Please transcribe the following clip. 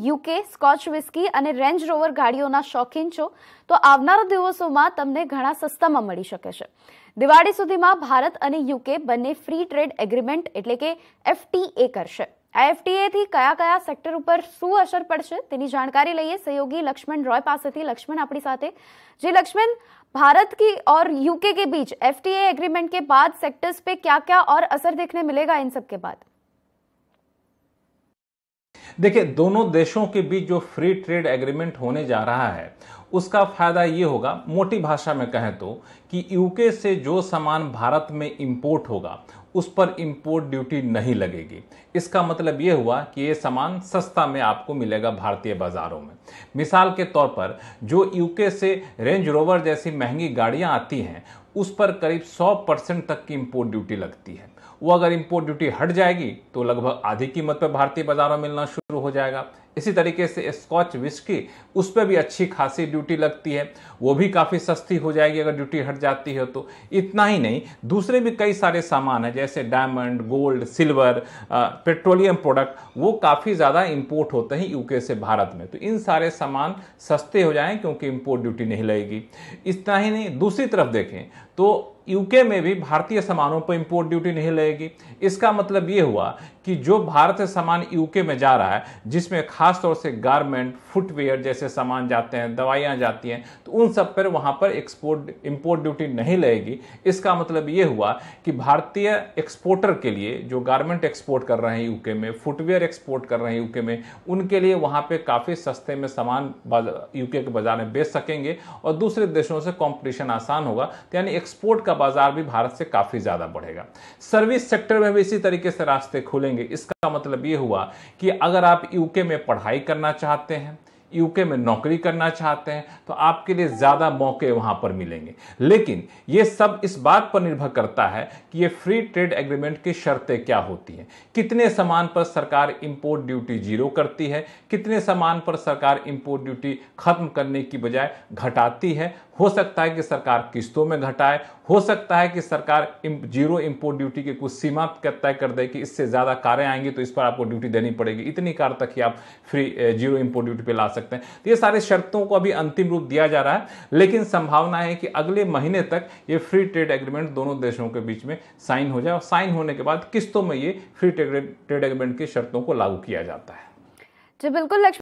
UK Scotch whisky અને Range Rover ગાડીઓના શોખીન છો તો આવનારા દિવસોમાં તમને ઘણા સસ્તામાં મળી શકે છે દિવાળી સુધીમાં ભારત અને યુકે બંને ફ્રી ટ્રેડ એગ્રીમેન્ટ એટલે કે એફટીએ કરશે આ એફટીએથી કયા કયા સેક્ટર ઉપર શું અસર પડશે તેની જાણકારી લઈએ સહયોગી લક્ષ્મણ રોય પાસેથી લક્ષ્મણ આપણી સાથે जी लक्ष्मण भारत की और यूके के बीच एफटीए एग्रीमेंट के बाद सेक्टर्स पे क्या क्या और असर देखने मिलेगा इन सब के बाद देखिए दोनों देशों के बीच जो फ्री ट्रेड एग्रीमेंट होने जा रहा है उसका फ़ायदा ये होगा मोटी भाषा में कहें तो कि यूके से जो सामान भारत में इंपोर्ट होगा उस पर इंपोर्ट ड्यूटी नहीं लगेगी इसका मतलब ये हुआ कि ये सामान सस्ता में आपको मिलेगा भारतीय बाज़ारों में मिसाल के तौर पर जो यूके से रेंज रोवर जैसी महंगी गाड़ियाँ आती हैं उस पर करीब 100 परसेंट तक की इंपोर्ट ड्यूटी लगती है वो अगर इंपोर्ट ड्यूटी हट जाएगी तो लगभग आधी कीमत पर भारतीय बाज़ारों में मिलना शुरू हो जाएगा इसी तरीके से स्कॉच विस्की उस पर भी अच्छी खासी ड्यूटी लगती है वो भी काफ़ी सस्ती हो जाएगी अगर ड्यूटी हट जाती है तो इतना ही नहीं दूसरे भी कई सारे सामान हैं जैसे diamond gold silver petroleum product वो काफ़ी ज़्यादा इम्पोर्ट होते हैं यूके से भारत में तो इन सारे सामान सस्ते हो जाएँ क्योंकि इम्पोर्ट ड्यूटी नहीं लगेगी इतना ही नहीं दूसरी तरफ देखें तो यूके में भी भारतीय सामानों पर इंपोर्ट ड्यूटी नहीं लगेगी इसका मतलब ये हुआ कि जो भारतीय सामान यूके में जा रहा है जिसमें खास तौर से गारमेंट फुटवेयर जैसे सामान जाते हैं दवाइयाँ जाती हैं तो उन सब पर वहाँ पर एक्सपोर्ट इम्पोर्ट ड्यूटी नहीं लगेगी इसका मतलब ये हुआ कि भारतीय एक्सपोर्टर के लिए जो गारमेंट एक्सपोर्ट कर रहे हैं यूके में फुटवेयर एक्सपोर्ट कर रहे हैं यूके में उनके लिए वहाँ पर काफ़ी सस्ते में सामान यूके के बाजार में बेच सकेंगे और दूसरे देशों से कॉम्पिटिशन आसान होगा तो यानी एक्सपोर्ट का का बाजार भी भारत से काफी ज्यादा बढ़ेगा सर्विस सेक्टर में भी इसी तरीके से रास्ते खुलेंगे इसका मतलब ये हुआ कि अगर आप यूके में पढ़ाई करना चाहते हैं यूके में नौकरी करना चाहते हैं तो आपके लिए ज़्यादा मौके वहां पर मिलेंगे लेकिन ये सब इस बात पर निर्भर करता है कि ये फ्री ट्रेड एग्रीमेंट की शर्तें क्या होती हैं कितने सामान पर सरकार इंपोर्ट ड्यूटी जीरो करती है कितने सामान पर सरकार इंपोर्ट ड्यूटी खत्म करने की बजाय घटाती है हो सकता है कि सरकार किस्तों में घटाए हो सकता है कि सरकार जीरो इंपोर्ट ड्यूटी के कुछ सीमा तय कर दे कि इससे ज़्यादा कारें आएंगी तो इस पर आपको ड्यूटी देनी पड़ेगी इतनी कार तक ही आप फ्री जीरो इंपोर्ट ड्यूटी पे ला सकते हैं तो ये सारे शर्तों को अभी अंतिम रूप दिया जा रहा है लेकिन संभावना है कि अगले महीने तक ये फ्री ट्रेड एग्रीमेंट दोनों देशों के बीच में साइन हो जाए और साइन होने के बाद किस्तों में ये फ्री ट्रेड एग्रीमेंट की शर्तों को लागू किया जाता है जी बिल्कुल